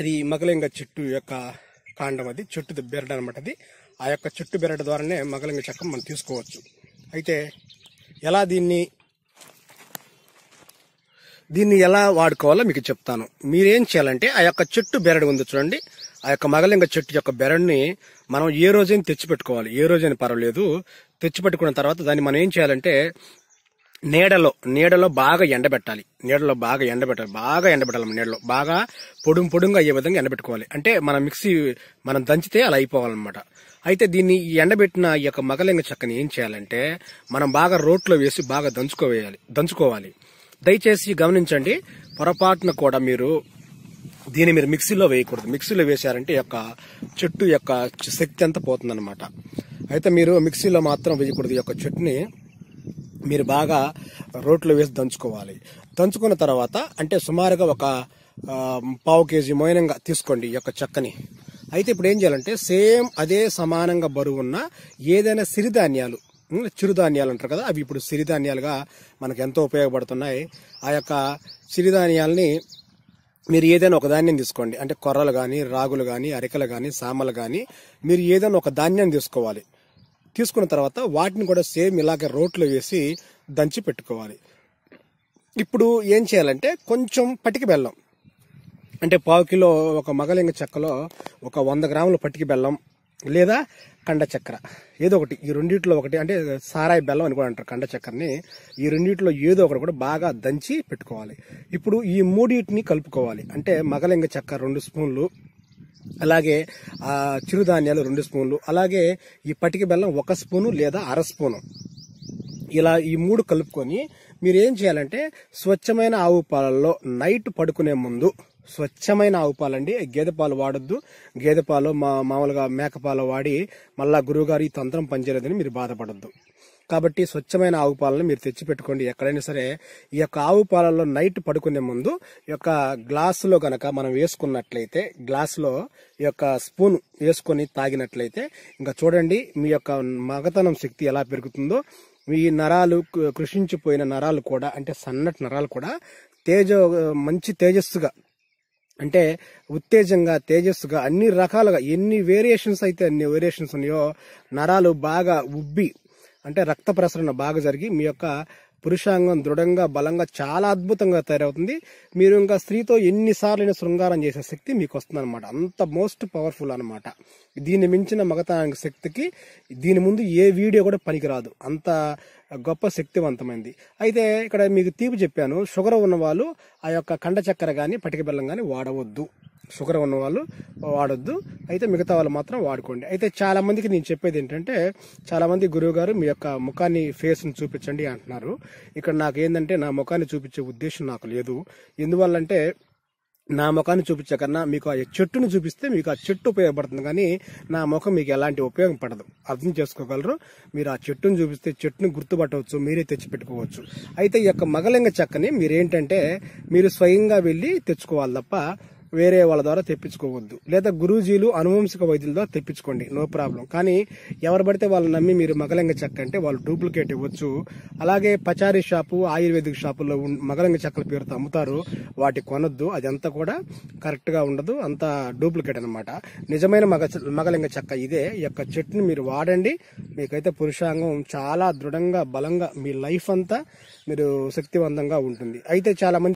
అది మగలింగ చెట్టు యొక్క కాండం అది చెట్టు బెరడ అనమాట అది ఆ యొక్క చెట్టు బెరడు ద్వారానే మగలింగ చెక్క మనం తీసుకోవచ్చు అయితే ఎలా దీన్ని దీన్ని ఎలా వాడుకోవాలో మీకు చెప్తాను మీరేం చేయాలంటే ఆ యొక్క చెట్టు బెరడు ఉంది చూడండి ఆ యొక్క మగలింగ చెట్టు యొక్క బెరడ్ని మనం ఏ రోజైనా తెచ్చిపెట్టుకోవాలి ఏ రోజైనా పర్వాలేదు తెచ్చిపెట్టుకున్న తర్వాత దాన్ని మనం ఏం చేయాలంటే నీడలో నీడలో బాగా ఎండబెట్టాలి నీడలో బాగా ఎండబెట్టాలి బాగా ఎండబెట్టాలి నీడలో బాగా పొడుం పొడుంగా అయ్యే విధంగా ఎండబెట్టుకోవాలి అంటే మన మిక్సీ మనం దంచితే అలా అయిపోవాలన్నమాట అయితే దీన్ని ఎండబెట్టిన ఈ యొక్క మగలింగ చెక్కని ఏం చేయాలంటే మనం బాగా రోట్లో వేసి బాగా దంచుకోవేయాలి దంచుకోవాలి దయచేసి గమనించండి పొరపాటున కూడా మీరు దీన్ని మీరు మిక్సీలో వేయకూడదు మిక్సీలో వేశారంటే యొక్క చెట్టు యొక్క శక్తి అంతా పోతుంది అయితే మీరు మిక్సీలో మాత్రం వేయకూడదు ఈ యొక్క చెట్టుని మీరు బాగా రోట్లో వేసి దంచుకోవాలి దంచుకున్న తర్వాత అంటే సుమారుగా ఒక పావు కేజీ మోయనంగా తీసుకోండి ఈ యొక్క చెక్కని అయితే ఇప్పుడు ఏం చేయాలంటే సేమ్ అదే సమానంగా బరువు ఉన్న ఏదైనా సిరిధాన్యాలు చిరుధాన్యాలు అంటారు కదా అవి ఇప్పుడు సిరిధాన్యాలుగా మనకు ఎంతో ఉపయోగపడుతున్నాయి ఆ యొక్క సిరిధాన్యాలని మీరు ఏదైనా ఒక ధాన్యం తీసుకోండి అంటే కొర్రలు కానీ రాగులు కానీ అరికలు కానీ సామలు కానీ మీరు ఏదైనా ఒక ధాన్యం తీసుకోవాలి తీసుకున్న తర్వాత వాటిని కూడా సేమ్ ఇలాగ రోట్లో వేసి దంచి పెట్టుకోవాలి ఇప్పుడు ఏం చేయాలంటే కొంచెం పటికి బెల్లం అంటే పావు కిలో ఒక మగలింగ చెక్కలో ఒక వంద గ్రాముల పట్టికి బెల్లం లేదా కండ చక్కెర ఏదో ఒకటి ఈ రెండింటిలో ఒకటి అంటే సారాయి బెల్లం అని కూడా అంటారు కండ చక్కెరని ఈ రెండింటిలో ఏదో ఒకటి కూడా బాగా దంచి పెట్టుకోవాలి ఇప్పుడు ఈ మూడింటిని కలుపుకోవాలి అంటే మగలింగ చక్కెర రెండు స్పూన్లు అలాగే ఆ చిరుధాన్యాలు రెండు స్పూన్లు అలాగే ఈ పటిక బెల్లం ఒక స్పూను లేదా అర స్పూను ఇలా ఈ మూడు కలుపుకొని మీరు ఏం చేయాలంటే స్వచ్ఛమైన ఆవు పాలల్లో నైట్ పడుకునే ముందు స్వచ్ఛమైన ఆవు పాలండి గేదె పాలు వాడొద్దు గేదె పాలు మా మామూలుగా మేక పాలు వాడి మళ్ళా గురువుగారు ఈ తంత్రం పనిచేయలేదని మీరు బాధపడద్దు కాబట్టి స్వచ్ఛమైన ఆవు పాలను మీరు తెచ్చి పెట్టుకోండి ఎక్కడైనా సరే ఈ యొక్క ఆవు పాలలో నైట్ పడుకునే ముందు ఈ యొక్క గ్లాసులో గనక మనం వేసుకున్నట్లయితే గ్లాసులో ఈ యొక్క స్పూన్ వేసుకొని తాగినట్లయితే ఇంకా చూడండి మీ యొక్క మగతనం శక్తి ఎలా పెరుగుతుందో మీ నరాలు కృషించిపోయిన నరాలు కూడా అంటే సన్నటి నరాలు కూడా తేజ మంచి తేజస్సుగా అంటే ఉత్తేజంగా తేజస్సుగా అన్ని రకాలుగా ఎన్ని వేరియేషన్స్ అయితే అన్ని వేరియేషన్స్ ఉన్నాయో నరాలు బాగా ఉబ్బి అంటే రక్త ప్రసరణ బాగా జరిగి మీ యొక్క పురుషాంగం దృఢంగా బలంగా చాలా అద్భుతంగా తయారవుతుంది మీరు ఇంకా స్త్రీతో ఎన్నిసార్లు శృంగారం చేసే శక్తి మీకు వస్తుంది అనమాట అంత మోస్ట్ పవర్ఫుల్ అనమాట దీన్ని మించిన మగతా శక్తికి దీని ముందు ఏ వీడియో కూడా పనికిరాదు అంత గొప్ప శక్తివంతమైంది అయితే ఇక్కడ మీకు తీపి చెప్పాను షుగర్ ఉన్న వాళ్ళు ఆ యొక్క కండ చక్కెర కానీ పటిక బెల్లం కానీ వాడవద్దు షుగర్ ఉన్న వాళ్ళు వాడొద్దు అయితే మిగతా వాళ్ళు మాత్రం వాడుకోండి అయితే చాలా మందికి నేను చెప్పేది ఏంటంటే చాలా మంది గురువు గారు మీ యొక్క ముఖాన్ని ఫేస్ని చూపించండి అంటున్నారు ఇక్కడ నాకు ఏంటంటే నా ముఖాన్ని చూపించే ఉద్దేశం నాకు లేదు ఎందువల్లంటే నా ముఖాన్ని చూపించే కన్నా మీకు ఆ చెట్టును చూపిస్తే మీకు ఆ చెట్టు ఉపయోగపడుతుంది కానీ నా ముఖం మీకు ఎలాంటి ఉపయోగం పడదు అర్థం చేసుకోగలరు మీరు ఆ చెట్టును చూపిస్తే చెట్టును గుర్తుపట్టవచ్చు మీరే తెచ్చిపెట్టుకోవచ్చు అయితే ఈ యొక్క మగలింగ చెక్కని మీరేంటంటే మీరు స్వయంగా వెళ్ళి తెచ్చుకోవాలి తప్ప వేరే వాళ్ళ ద్వారా తెప్పించుకోవద్దు లేదా గురూజీలు అనువంశిక వైద్యుల ద్వారా తెప్పించుకోండి నో ప్రాబ్లం కానీ ఎవరు పడితే వాళ్ళు నమ్మి మీరు మగలంగ చెక్క అంటే వాళ్ళు డూప్లికేట్ ఇవ్వచ్చు అలాగే పచారీ షాపు ఆయుర్వేదిక్ షాపుల్లో మగలంగ చెక్కల పేరుతో అమ్ముతారు వాటి కొనొద్దు అదంతా కూడా కరెక్ట్గా ఉండదు అంత డూప్లికేట్ అనమాట నిజమైన మగ మగలింగ చెక్క ఇదే యొక్క చెట్టుని మీరు వాడండి మీకైతే పురుషాంగం చాలా దృఢంగా బలంగా మీ లైఫ్ అంతా మీరు శక్తివంతంగా ఉంటుంది అయితే చాలా మంది